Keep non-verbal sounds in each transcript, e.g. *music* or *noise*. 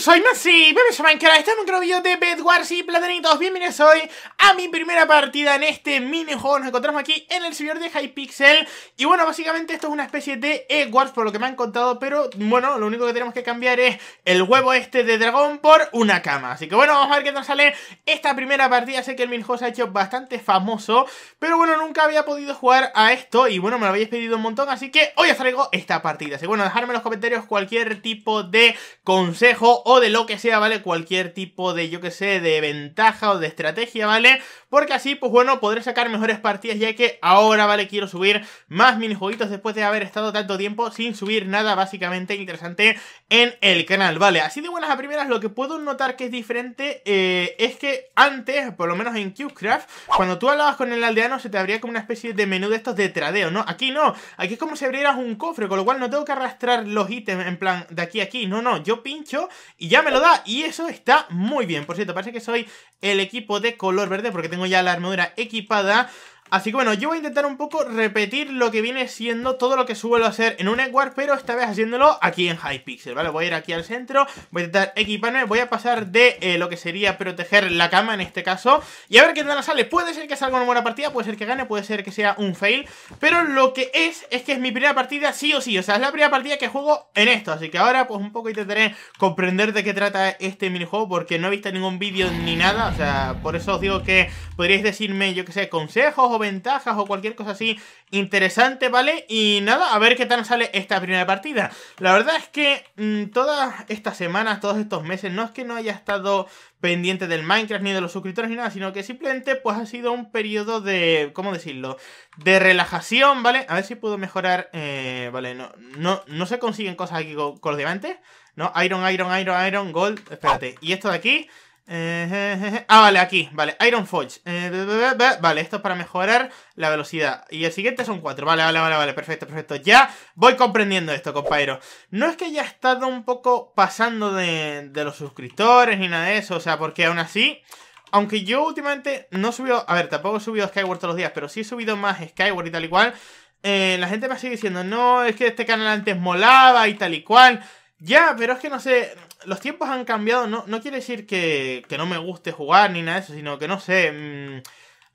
soy bienvenidos a Minecraft estamos en un video de Bedwars y Platanitos, bienvenidos hoy a mi primera partida en este minijuego, nos encontramos aquí en el servidor de Hypixel Y bueno, básicamente esto es una especie de Edwards por lo que me han contado, pero bueno, lo único que tenemos que cambiar es el huevo este de dragón por una cama Así que bueno, vamos a ver qué nos sale esta primera partida, sé que el juego se ha hecho bastante famoso Pero bueno, nunca había podido jugar a esto y bueno, me lo habéis pedido un montón, así que hoy os traigo esta partida Así que bueno, dejadme en los comentarios cualquier tipo de consejo o de lo que sea, ¿vale? Cualquier tipo de, yo que sé, de ventaja o de estrategia, ¿vale? Porque así, pues bueno, podré sacar mejores partidas ya que ahora, ¿vale? Quiero subir más minijueguitos después de haber estado tanto tiempo sin subir nada básicamente interesante en el canal, ¿vale? Así de buenas a primeras, lo que puedo notar que es diferente eh, es que antes, por lo menos en Cubecraft, cuando tú hablabas con el aldeano se te abría como una especie de menú de estos de tradeo, ¿no? Aquí no, aquí es como si abrieras un cofre, con lo cual no tengo que arrastrar los ítems en plan de aquí a aquí, no, no, yo pincho y ya me lo da. Y eso está muy bien. Por cierto, parece que soy el equipo de color verde porque tengo ya la armadura equipada. Así que bueno, yo voy a intentar un poco repetir lo que viene siendo todo lo que suelo hacer en un Edward, pero esta vez haciéndolo aquí en Hypixel, ¿vale? Voy a ir aquí al centro, voy a intentar equiparme, voy a pasar de eh, lo que sería proteger la cama en este caso, y a ver qué tal sale. Puede ser que salga una buena partida, puede ser que gane, puede ser que sea un fail, pero lo que es, es que es mi primera partida sí o sí, o sea, es la primera partida que juego en esto, así que ahora pues un poco intentaré comprender de qué trata este minijuego, porque no he visto ningún vídeo ni nada, o sea, por eso os digo que podríais decirme, yo que sé, consejos o ventajas o cualquier cosa así interesante, ¿vale? Y nada, a ver qué tal sale esta primera partida. La verdad es que mm, todas estas semanas, todos estos meses, no es que no haya estado pendiente del Minecraft ni de los suscriptores ni nada, sino que simplemente pues ha sido un periodo de, ¿cómo decirlo? De relajación, ¿vale? A ver si puedo mejorar, eh, vale, no, no, se consiguen cosas aquí con, con los diamantes, ¿no? Iron, iron, iron, iron, gold, espérate, y esto de aquí... Eh, eh, eh, ah, vale, aquí, vale, Iron Forge Vale, esto es para mejorar la velocidad Y el siguiente son cuatro. vale, vale, vale, vale, perfecto, perfecto Ya voy comprendiendo esto, compañero No es que ya he estado un poco pasando de, los suscriptores ni nada de eso O sea, porque aún así, aunque yo últimamente no he subido A ver, tampoco he subido Skyward todos los días Pero sí he subido más Skyward y tal y cual La gente me sigue diciendo No, es que este canal antes molaba y tal y cual ya, pero es que no sé, los tiempos han cambiado, no, quiere decir que, no me guste jugar ni nada de eso, sino que no sé, mm,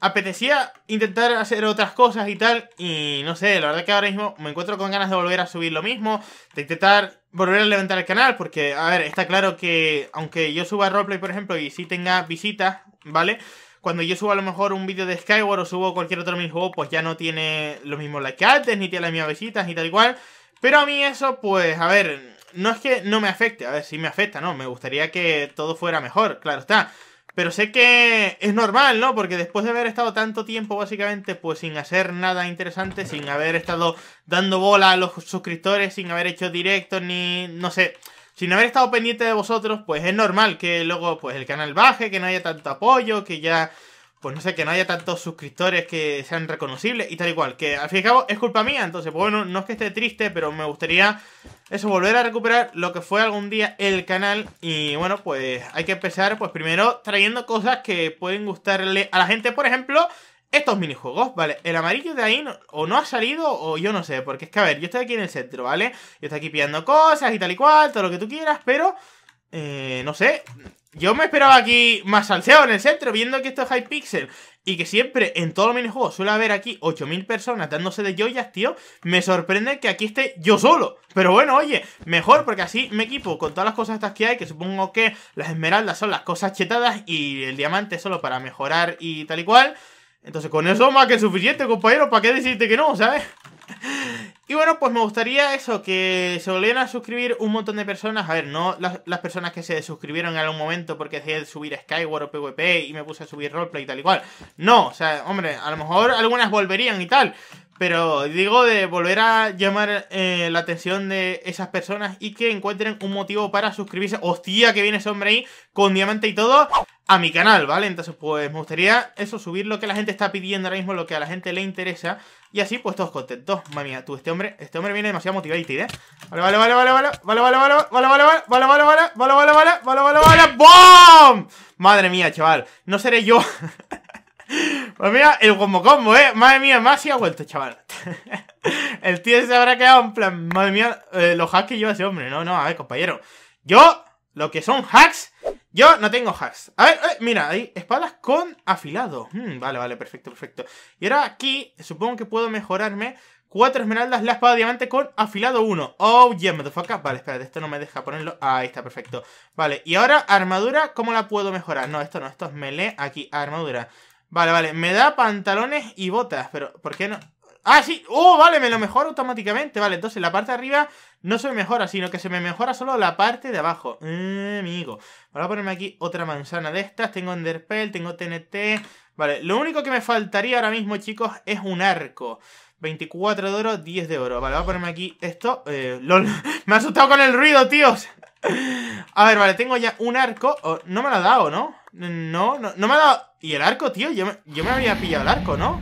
apetecía intentar hacer otras cosas y tal, y no sé, la verdad que ahora mismo me encuentro con ganas de volver a subir lo mismo, de intentar volver a levantar el canal, porque, a ver, está claro que aunque yo suba roleplay, por ejemplo, y sí tenga visitas, ¿vale? cuando yo subo a lo mejor un vídeo de Skyward o subo cualquier otro minijuego, pues ya no tiene los mismos likes que antes, ni tiene las mismas visitas, ni tal y cual. Pero a mí eso, pues, a ver, no es que no me afecte, a ver, si me afecta, ¿no? Me gustaría que todo fuera mejor, claro está. Pero sé que es normal, ¿no? Porque después de haber estado tanto tiempo, básicamente, pues sin hacer nada interesante, sin haber estado dando bola a los suscriptores, sin haber hecho directos, ni, no sé, sin haber estado pendiente de vosotros, pues es normal que luego, pues el canal baje, que no haya tanto apoyo, que ya pues no sé, que no haya tantos suscriptores que sean reconocibles y tal y cual. Que al fin y al cabo es culpa mía, entonces, pues bueno, no es que esté triste, pero me gustaría eso, volver a recuperar lo que fue algún día el canal. Y bueno, pues hay que empezar, pues primero trayendo cosas que pueden gustarle a la gente, por ejemplo. Estos minijuegos, ¿vale? El amarillo de ahí o no ha salido o yo no sé, porque es que, a ver, yo estoy aquí en el centro, ¿vale? Yo estoy aquí pillando cosas y tal y cual, todo lo que tú quieras, pero eh, no sé. Yo me esperaba aquí más salseo en el centro, viendo que esto es Hypixel y que siempre en todos los minijuegos suele haber aquí 8.000 personas dándose de joyas, tío. Me sorprende que aquí esté yo solo. Pero bueno, oye, mejor porque así me equipo con todas las cosas estas que hay, que supongo que las esmeraldas son las cosas chetadas y el diamante solo para mejorar y tal y cual. Entonces con eso más que suficiente, compañero, ¿para qué decirte que no, sabes? y bueno, pues me gustaría eso, que se volvieran a suscribir un montón de personas. A ver, no las, personas que se suscribieron en algún momento porque dejé de subir Skyward o PvP y me puse a subir roleplay y tal y cual. No, o sea, hombre, a lo mejor algunas volverían y tal. Pero digo de volver a llamar la atención de esas personas y que encuentren un motivo para suscribirse. Hostia, que viene ese hombre ahí con diamante y todo a mi canal, ¿vale? Entonces, pues me gustaría eso, subir lo que la gente está pidiendo ahora mismo, lo que a la gente le interesa. Y así, pues todos contentos. Mami tú, este hombre, este hombre viene demasiado motivado ¿eh? Vale, vale, vale, vale, vale, vale, vale, vale, vale, vale, vale, vale, vale, vale, vale, vale, vale, vale, vale, ¡BOOM! Madre mía, chaval, no seré yo. Pues mira, el combo combo, eh. Madre mía, más y ha vuelto, chaval. *laughs* el tío se habrá quedado en plan, madre mía, eh, los hacks que lleva ese hombre. No, no, a ver, compañero. Yo, lo que son hacks, yo no tengo hacks. A ver, eh, mira, ahí espadas con afilado. Hmm, vale, vale, perfecto, perfecto. Y ahora aquí, supongo que puedo mejorarme. Cuatro esmeraldas, la espada de diamante con afilado uno. Oh, yeah, motherfucker. Vale, espérate, esto no me deja ponerlo. Ahí está, perfecto. Vale, y ahora armadura, ¿cómo la puedo mejorar? No, esto no, esto es melee. Aquí, armadura. Vale, vale. Me da pantalones y botas, pero ¿por qué no? ¡Ah, sí! ¡Oh, vale! Me lo mejora automáticamente. Vale, entonces la parte de arriba no se mejora, sino que se me mejora solo la parte de abajo. Eh, amigo. Voy a ponerme aquí otra manzana de estas. Tengo Enderpell, tengo TNT. Vale, lo único que me faltaría ahora mismo, chicos, es un arco. 24 de oro, 10 de oro. Vale, voy a ponerme aquí esto. Eh, *laughs* me ha asustado con el ruido, tíos. *laughs* a ver, vale, tengo ya un arco. Oh, no me lo ha dado, ¿no? No, no, me ha dado... ¿Y el arco, tío? Yo me, había pillado el arco, ¿no?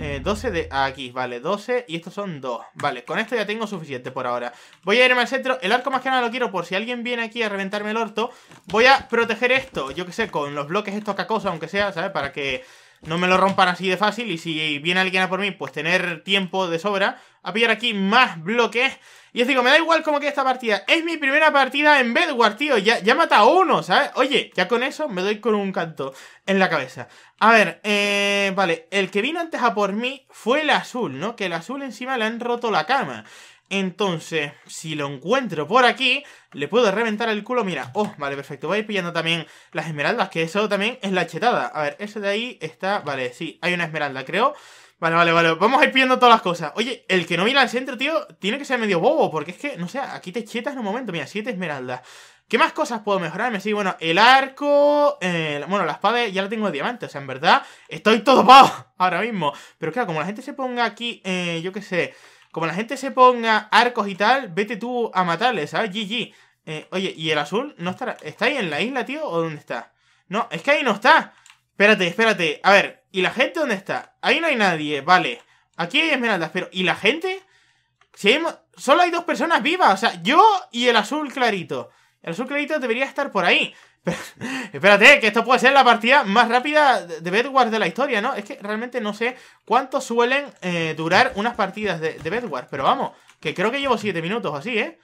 Eh, 12 de aquí, vale, 12 y estos son 2 Vale, con esto ya tengo suficiente por ahora Voy a irme al centro, el arco más que nada lo quiero por si alguien viene aquí a reventarme el orto Voy a proteger esto, yo que sé, con los bloques estos cacosos, aunque sea, ¿sabes? Para que no me lo rompan así de fácil y si viene alguien a por mí, pues tener tiempo de sobra a pillar aquí más bloques. Y os digo, me da igual cómo que esta partida. Es mi primera partida en Bedwars, tío. Ya, ya mata uno, ¿sabes? Oye, ya con eso me doy con un canto en la cabeza. A ver, eh, vale. El que vino antes a por mí fue el azul, ¿no? Que el azul encima le han roto la cama. Entonces, si lo encuentro por aquí, le puedo reventar el culo. Mira, oh, vale, perfecto. Voy a ir pillando también las esmeraldas, que eso también es la chetada. A ver, eso de ahí está... Vale, sí, hay una esmeralda, creo. Vale, vale, vale. Vamos a ir pidiendo todas las cosas. Oye, el que no mira al centro, tío, tiene que ser medio bobo. Porque es que, no sé, aquí te chetas en un momento. Mira, siete esmeraldas. ¿Qué más cosas puedo mejorarme? Sí, bueno, el arco... Eh, bueno, la espada ya la tengo de diamante. O sea, en verdad, estoy todo pavo *laughs* ahora mismo. Pero claro, como la gente se ponga aquí, eh, yo qué sé... Como la gente se ponga arcos y tal, vete tú a matarle, ¿sabes? GG. Eh, oye, ¿y el azul no estará? ¿Está ahí en la isla, tío? ¿O dónde está? No, es que ahí no está. Espérate, espérate. A ver, ¿Y la gente dónde está? Ahí no hay nadie, vale. Aquí hay esmeraldas, pero ¿y la gente? Si hay... Solo hay dos personas vivas, o sea, yo y el azul clarito. El azul clarito debería estar por ahí. *laughs* espérate, que esto puede ser la partida más rápida de Bedwars de la historia, ¿no? Es que realmente no sé cuánto suelen eh, durar unas partidas de, de Bedwars, pero vamos, que creo que llevo 7 minutos así, ¿eh?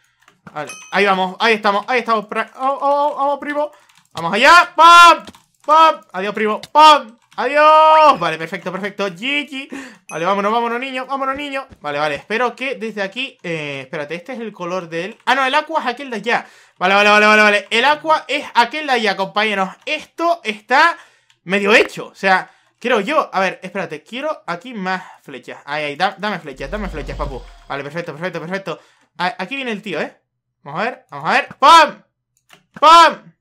Vale, ahí vamos, ahí estamos, ahí estamos. Vamos oh, oh, oh primo. Vamos allá. ¡Pam! ¡Pam! Adiós, primo. ¡Pam! ¡Adiós! Vale, perfecto, perfecto. Gigi Vale, vámonos, vámonos, niño. Vámonos, niño. Vale, vale. Espero que desde aquí... Eh, espérate, este es el color del... Ah, no, el agua es aquel de allá. Vale, vale, vale, vale, vale. El agua es aquel de allá, compañeros. Esto está medio hecho. O sea, quiero yo... A ver, espérate. Quiero aquí más flechas. Ahí, ahí. dame flechas, dame flechas, papu. Vale, perfecto, perfecto, perfecto. aquí viene el tío, ¿eh? Vamos a ver, vamos a ver. ¡Pam! ¡Pam!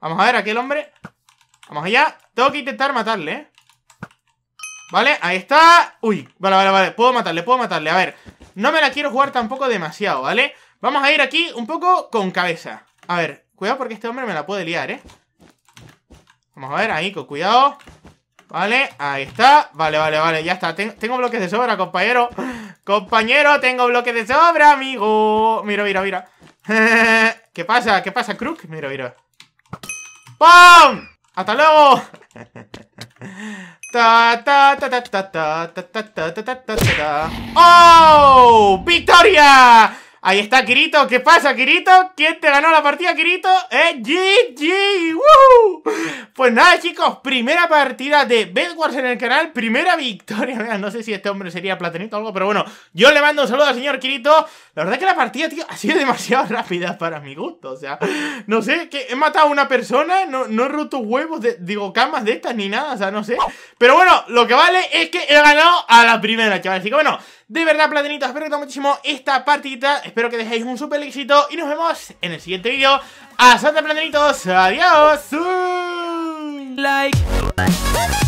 Vamos a ver, aquel hombre... Vamos allá. Tengo que intentar matarle, ¿eh? Vale, ahí está. Uy, vale, vale, vale. Puedo matarle, puedo matarle. A ver, no me la quiero jugar tampoco demasiado, ¿vale? Vamos a ir aquí un poco con cabeza. A ver, cuidado porque este hombre me la puede liar, ¿eh? Vamos a ver, ahí, con cuidado. Vale, ahí está. Vale, vale, vale, ya está. tengo bloques de sobra, compañero. compañero, tengo bloques de sobra, amigo. Mira, mira, mira. *laughs* ¿Qué pasa? ¿Qué pasa, Crook? Mira, mira. ¡Pum! ¡Hasta luego! ¡Oh! ¡Victoria! Ahí está Kirito. ¿Qué pasa, Kirito? ¿Quién te ganó la partida, Kirito? ¡Eh, GG! ¡Woo! Pues nada, chicos, primera partida de Bedwars en el canal, primera victoria. *laughs* no sé si este hombre sería platanito o algo, pero bueno, yo le mando un saludo al señor Kirito. La verdad es que la partida, tío, ha sido *laughs* demasiado rápida para mi gusto. O sea, no sé, que he matado a una persona, no, he roto huevos, de, digo, camas de estas ni nada, o sea, no sé. Pero bueno, lo que vale es que he ganado a la primera, chaval. Así que bueno... De verdad, platinitos, espero que te muchísimo esta partita, Espero que dejéis un super éxito y nos vemos en el siguiente vídeo. santa platinitos! ¡Adiós! Like.